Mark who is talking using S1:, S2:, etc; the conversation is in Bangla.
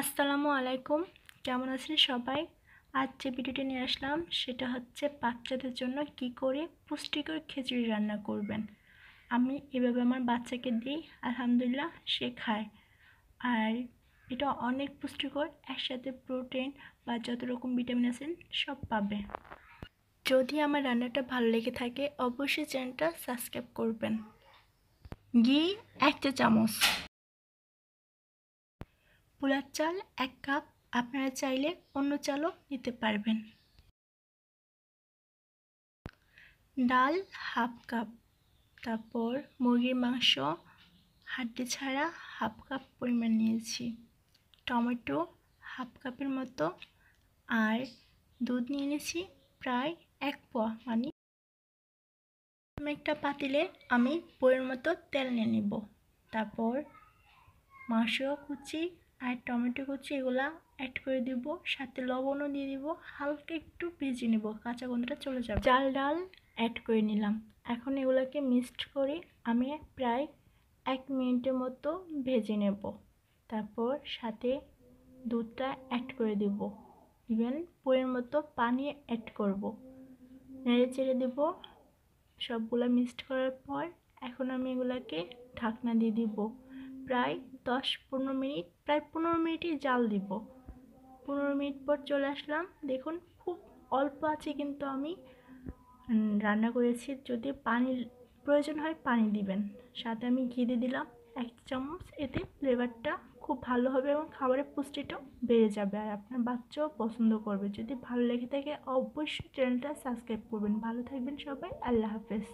S1: আসসালামু আলাইকুম কেমন আছেন সবাই আজ যে ভিডিওটি নিয়ে আসলাম সেটা হচ্ছে বাচ্চাদের জন্য কি করে পুষ্টিকর খিচুড়ি রান্না করবেন আমি এভাবে আমার বাচ্চাকে দিই আলহামদুলিল্লাহ সে খায় আর এটা অনেক পুষ্টিকর একসাথে প্রোটিন বা যত রকম ভিটামিন আছেন সব পাবে যদি আমার রান্নাটা ভালো লেগে থাকে অবশ্যই চ্যানেলটা সাবস্ক্রাইব করবেন ঘি একটা চামচ পোলার চাল এক কাপ আপনারা চাইলে অন্য চালও নিতে পারবেন ডাল হাফ কাপ তারপর মুরগির মাংস হাড্ডি ছাড়া হাফ কাপ পরিমাণ নিয়েছি টমেটো হাফ কাপের মতো আর দুধ নিয়ে নিয়েছি প্রায় এক পোয়া মানে একটা পাতিলে আমি বইয়ের মতো তেল নিয়ে নেব তারপর মাংস কুচি আর টমেটো কুচি এগুলা অ্যাড করে দিব সাথে লবণও দিয়ে দিব হালকা একটু ভেজে নেব কাঁচা গন্ধটা চলে যাবে চাল ডাল অ্যাড করে নিলাম এখন এগুলাকে মিক্সড করে আমি প্রায় এক মিনিটের মতো ভেজে নেব তারপর সাথে দুধটা অ্যাড করে দেব ইভেন পুরের মতো পানি অ্যাড করব নেড়ে চেড়ে দেব সবগুলা মিক্সড করার পর এখন আমি এগুলাকে ঢাকনা দিয়ে দিব প্রায় দশ পনেরো মিনিট প্রায় পনেরো মিনিটই জাল দিব পনেরো মিনিট পর চলে আসলাম দেখুন খুব অল্প আছে কিন্তু আমি রান্না করেছি যদি পানির প্রয়োজন হয় পানি দিবেন সাথে আমি ঘি দিয়ে দিলাম এক চামচ এতে ফ্লেভারটা খুব ভালো হবে এবং খাবারের পুষ্টিটাও বেড়ে যাবে আর আপনার বাচ্চাও পছন্দ করবে যদি ভালো লেগে থাকে অবশ্যই চ্যানেলটা সাবস্ক্রাইব করবেন ভালো থাকবেন সবাই আল্লাহ হাফেজ